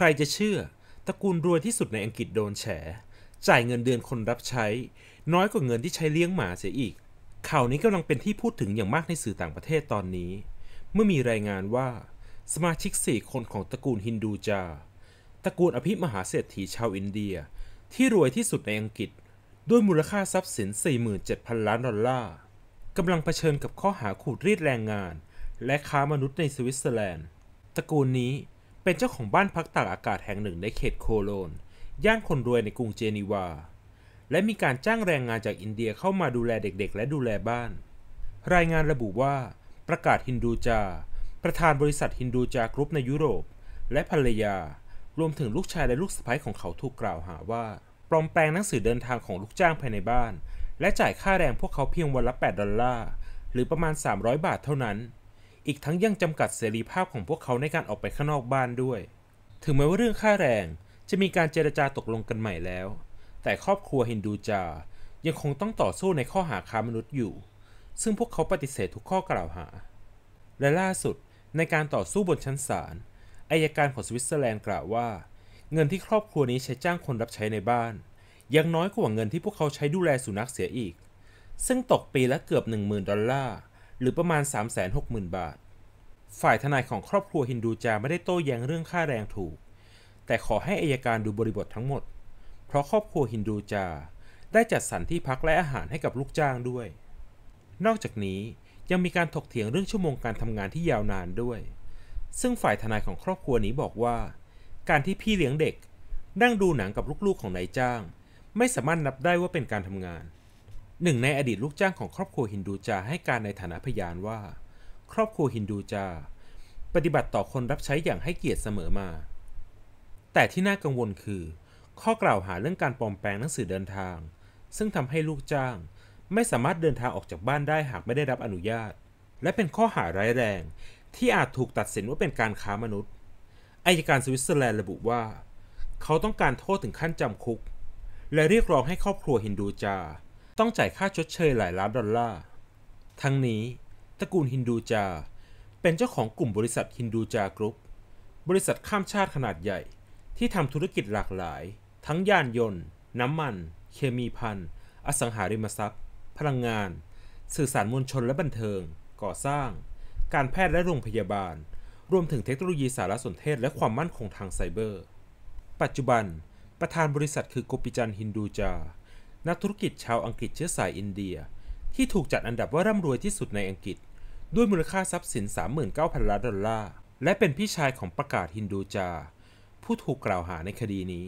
ครจะเชื่อ ตระกูลรวยที่สุดในอังกฤษโดนแฉ จ่ายเงินเดือนคนรับใช้ น้อยกว่าเงินที่ใช้เลี้ยงหมาเสียอีก ข่าวนี้กำลังเป็นที่พูดถึงอย่างมากในสื่อต่างประเทศตอนนี้ เมื่อมีรายงานว่า สมาชิกสี่คนของตระกูลฮินดูจาตระกูลอภิมหาเศรษฐีชาวอินเดียที่รวยที่สุดในอังกฤษ ด้วยมูลค่าทรัพย์สิน 47,000 ล้านดอลลาร์กำลังเผชิญกับข้อหาขูดรีดแรงงาน และค้ามนุษย์ในสวิตเซอร์แลนด์ ตระกูลนี้เป็นเจ้าของบ้านพักตากอากาศแห่งหนึ่งในเขตโคโลน ย่านคนรวยในกรุงเจนีวา และมีการจ้างแรงงานจากอินเดียเข้ามาดูแลเด็กๆ และดูแลบ้าน รายงานระบุว่า ประกาศฮินดูจา ประธานบริษัทฮินดูจากรุ๊ปในยุโรป และภรรยา รวมถึงลูกชายและลูกสะใภ้ของเขาถูกกล่าวหาว่าปลอมแปลงหนังสือเดินทางของลูกจ้างภายในบ้านและจ่ายค่าแรงพวกเขาเพียงวันละ 8 ดอลลาร์หรือประมาณ 300 บาทเท่านั้นอีกทั้งยังจำกัดเสรีภาพของพวกเขาในการออกไปข้างนอกบ้านด้วย ถึงแม้ว่าเรื่องค่าแรงจะมีการเจรจาตกลงกันใหม่แล้ว แต่ครอบครัวฮินดูจา ยังคงต้องต่อสู้ในข้อหาค้ามนุษย์อยู่ ซึ่งพวกเขาปฏิเสธทุกข้อกล่าวหา และล่าสุดในการต่อสู้บนชั้นศาลอายการของสวิตเซอร์แลนด์กล่าวว่า เงินที่ครอบครัวนี้ใช้จ้างคนรับใช้ในบ้านยังน้อยกว่าเงินที่พวกเขาใช้ดูแลสุนัขเสียอีก ซึ่งตกปีละเกือบ 10,000ดอลลาร์หรือประมาณ 360,000บาท ฝ่ายทนายของครอบครัวฮินดูจาไม่ได้โต้แย้งเรื่องค่าแรงถูก แต่ขอให้อายการดูบริบททั้งหมด เพราะครอบครัวฮินดูจา ได้จัดสรรที่พักและอาหารให้กับลูกจ้างด้วย นอกจากนี้ยังมีการถกเถียงเรื่องชั่วโมงการทำงานที่ยาวนานด้วย ซึ่งฝ่ายทนายของครอบครัวนี้บอกว่า การที่พี่เลี้ยงเด็กนั่งดูหนังกับลูกๆของนายจ้าง ไม่สามารถนับได้ว่าเป็นการทำงานหนึ่งในอดีตลูกจ้างของครอบครัวฮินดูจา ให้การในฐานะพยานว่า ครอบครัวฮินดูจา ปฏิบัติต่อคนรับใช้อย่างให้เกียรติเสมอมา แต่ที่น่ากังวลคือ ข้อกล่าวหาเรื่องการปลอมแปลงหนังสือเดินทาง ซึ่งทำให้ลูกจ้าง ไม่สามารถเดินทางออกจากบ้านได้หากไม่ได้รับอนุญาต และเป็นข้อหาร้ายแรงที่อาจถูกตัดสินว่าเป็นการค้ามนุษย์อายการสวิตเซอร์แลนด์ระบุว่า เขาต้องการโทษถึงขั้นจำคุกและเรียกร้องให้ครอบครัวฮินดูจาต้องจ่ายค่าชดเชยหลายล้านดอลลาร์ ทั้งนี้ ตระกูลฮินดูจา เป็นเจ้าของกลุ่มบริษัทฮินดูจากรุ๊ป บริษัทข้ามชาติขนาดใหญ่ ที่ทำธุรกิจหลากหลาย ทั้งยานยนต์ น้ำมัน เคมีพันอสังหาริมทรัพย์ พลังงาน สื่อสารมวลชนและบันเทิง ก่อสร้าง การแพทย์และโรงพยาบาล รวมถึงเทคโนโลยีสารสนเทศและความมั่นคงทางไซเบอร์ ปัจจุบันประธานบริษัท คือโกปิจันฮินดูจานักธุรกิจชาวอังกฤษเชื้อสายอินเดีย ที่ถูกจัดอันดับว่าร่ำรวยที่สุดในอังกฤษ ด้วยมูลค่าทรัพย์สิน 39,000 ล้านดอลลาร์และเป็นพี่ชายของประกาศฮินดูจา ผู้ถูกกล่าวหาในคดีนี้